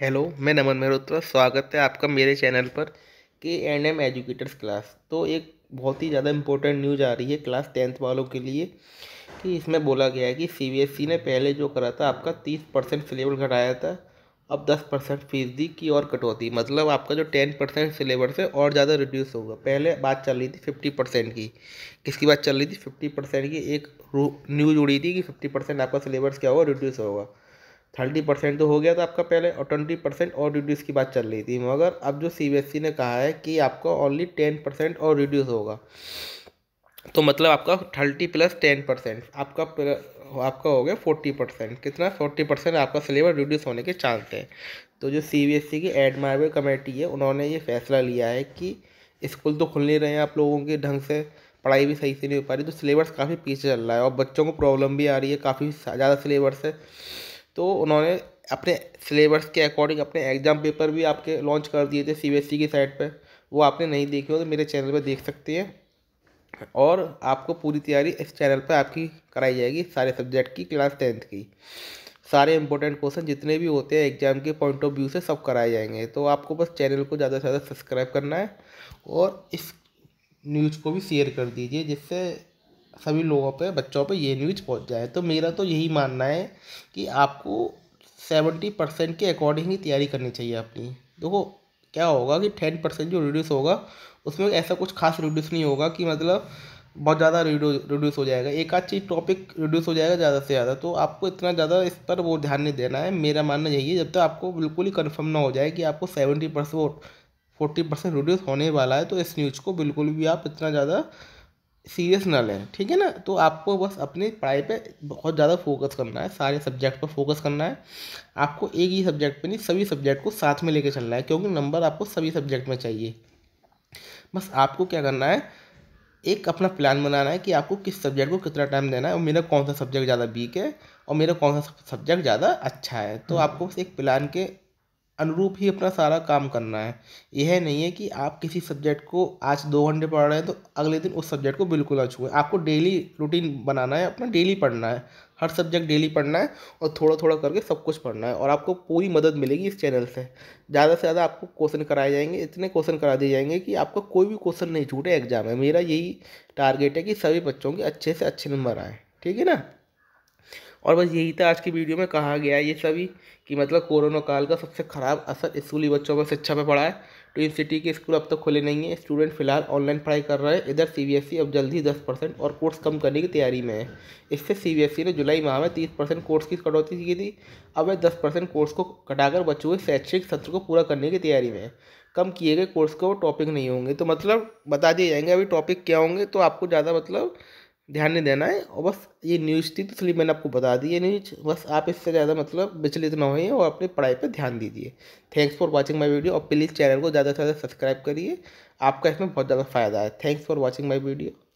Hello मैं नमन मेहरोत्रा स्वागत है आपका मेरे चैनल पर के एंड एम एजुकेटर्स क्लास तो एक बहुत ही ज़्यादा इम्पोर्टेंट न्यूज आ रही है क्लास टेंथ वालों के लिए कि इसमें बोला गया है कि सीबीएसई e ने पहले जो करा था आपका तीस परसेंट सिलेबस घटाया था अब दस परसेंट फीसदी की और कटौती मतलब आपका जो टेन परसेंट सिलेबस है और ज़्यादा रिड्यूस होगा पहले बात चल रही थी फिफ्टी परसेंट की किसकी बात चल रही थी फिफ्टी परसेंट की एक न्यूज उड़ी थी कि फिफ्टी परसेंट आपका सिलेबस क्या होगा रिड्यूस होगा थर्टी परसेंट तो हो गया था आपका पहले और ट्वेंटी परसेंट और रिड्यूस की बात चल रही थी मगर अब जो सी e ने कहा है कि आपका ओनली टेन परसेंट और रिड्यूस होगा तो मतलब आपका थर्टी प्लस टेन परसेंट आपका आपका हो गया फोर्टी परसेंट कितना फोर्टी परसेंट आपका सिलेबस रिड्यूस होने के चांस है तो जो सी बी एस ई की एड कमेटी है उन्होंने ये फैसला लिया है कि स्कूल तो खुल नहीं रहे हैं आप लोगों के ढंग से पढ़ाई भी सही से नहीं हो पा रही तो सिलेबस काफ़ी पीछे चल रहा है और बच्चों को प्रॉब्लम भी आ रही है काफ़ी ज़्यादा सिलेबस है तो उन्होंने अपने सिलेबस के अकॉर्डिंग अपने एग्ज़ाम पेपर भी आपके लॉन्च कर दिए थे सीबीएसई e की साइट पे वो आपने नहीं देखे हो तो मेरे चैनल पे देख सकते हैं और आपको पूरी तैयारी इस चैनल पे आपकी कराई जाएगी सारे सब्जेक्ट की क्लास टेंथ की सारे इंपॉर्टेंट क्वेश्चन जितने भी होते हैं एग्जाम के पॉइंट ऑफ व्यू से सब कराए जाएंगे तो आपको बस चैनल को ज़्यादा से ज़्यादा सब्सक्राइब करना है और इस न्यूज़ को भी शेयर कर दीजिए जिससे सभी लोगों पे बच्चों पे ये न्यूज़ पहुंच जाए तो मेरा तो यही मानना है कि आपको सेवेंटी परसेंट के अकॉर्डिंग ही तैयारी करनी चाहिए अपनी देखो क्या होगा कि टेन परसेंट जो रिड्यूस होगा उसमें ऐसा कुछ खास रिड्यूस नहीं होगा कि मतलब बहुत ज़्यादा रिड्यूस हो जाएगा एक आध चीज़ टॉपिक रिड्यूस हो जाएगा ज़्यादा से ज़्यादा तो आपको इतना ज़्यादा इस पर वो ध्यान नहीं देना है मेरा मानना यही है जब तक तो आपको बिल्कुल ही कन्फर्म ना हो जाए कि आपको seventy percent forty percent reduce होने वाला है तो इस न्यूज़ को बिल्कुल भी आप इतना ज़्यादा सीरियस ना लें ठीक है ना तो आपको बस अपने पढ़ाई पे बहुत ज़्यादा फोकस करना है सारे सब्जेक्ट पर फोकस करना है आपको एक ही सब्जेक्ट पे नहीं सभी सब्जेक्ट को साथ में लेके चलना है क्योंकि नंबर आपको सभी सब्जेक्ट में चाहिए बस आपको क्या करना है एक अपना प्लान बनाना है कि आपको किस सब्जेक्ट को कितना टाइम देना है और मेरा कौन सा सब्जेक्ट ज़्यादा वीक है और मेरा कौन सा सब्जेक्ट ज़्यादा अच्छा है तो हम्म। आपको बस एक प्लान के अनुरूप ही अपना सारा काम करना है यह नहीं है कि आप किसी सब्जेक्ट को आज दो घंटे पढ़ रहे हैं तो अगले दिन उस सब्जेक्ट को बिल्कुल ना छूए आपको डेली रूटीन बनाना है अपना डेली पढ़ना है हर सब्जेक्ट डेली पढ़ना है और थोड़ा थोड़ा करके सब कुछ पढ़ना है और आपको पूरी मदद मिलेगी इस चैनल से ज़्यादा से ज़्यादा आपको क्वेश्चन कराए जाएंगे इतने क्वेश्चन करा दिए जाएंगे कि आपका कोई भी क्वेश्चन नहीं छूटे एग्जाम में मेरा यही टारगेट है कि सभी बच्चों के अच्छे से अच्छे नंबर आएँ ठीक है ना और बस यही था आज की वीडियो में कहा गया है ये सभी कि मतलब कोरोना काल का सबसे ख़राब असर स्कूली बच्चों पर शिक्षा पर पड़ा है ट्विन सिटी के स्कूल अब तक तो खुले नहीं है स्टूडेंट फिलहाल ऑनलाइन पढ़ाई कर रहे हैं इधर सीबीएसई e अब जल्द ही दस परसेंट और कोर्स कम करने की तैयारी में है इससे सीबीएसई e ने जुलाई माह में तीस परसेंट कोर्स की कटौती की थी अब वह दस परसेंट कोर्स को कटाकर बच्चों के शैक्षिक सत्र को पूरा करने की तैयारी में है कम किए गए कोर्स को टॉपिक नहीं होंगे तो मतलब बता दिए जाएंगे अभी टॉपिक क्या होंगे तो आपको ज़्यादा मतलब ध्यान नहीं देना है और बस ये न्यूज़ थी तो इसलिए मैंने आपको बता दी ये न्यूज बस आप इससे ज़्यादा मतलब विचलित ना होइए और अपनी पढ़ाई पर ध्यान दीजिए thanks for watching my video और प्लीज़ चैनल को ज़्यादा से ज़्यादा सब्सक्राइब करिए आपका इसमें बहुत ज़्यादा फ़ायदा है thanks for watching my video